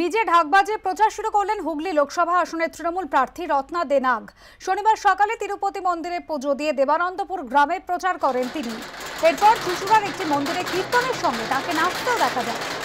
নিজে ঢাকবাজে প্রচার শুরু করলেন হুগলি লোকসভা আসনের তৃণমূল প্রার্থী রত্না দেনাগ শনিবার সকালে তিরুপতি মন্দিরে পুজো দিয়ে দেবানন্দপুর গ্রামে প্রচার করেন তিনি এরপর চুচুড়ার একটি মন্দিরে কীর্তনের সঙ্গে তাকে নাচতেও দেখা যায়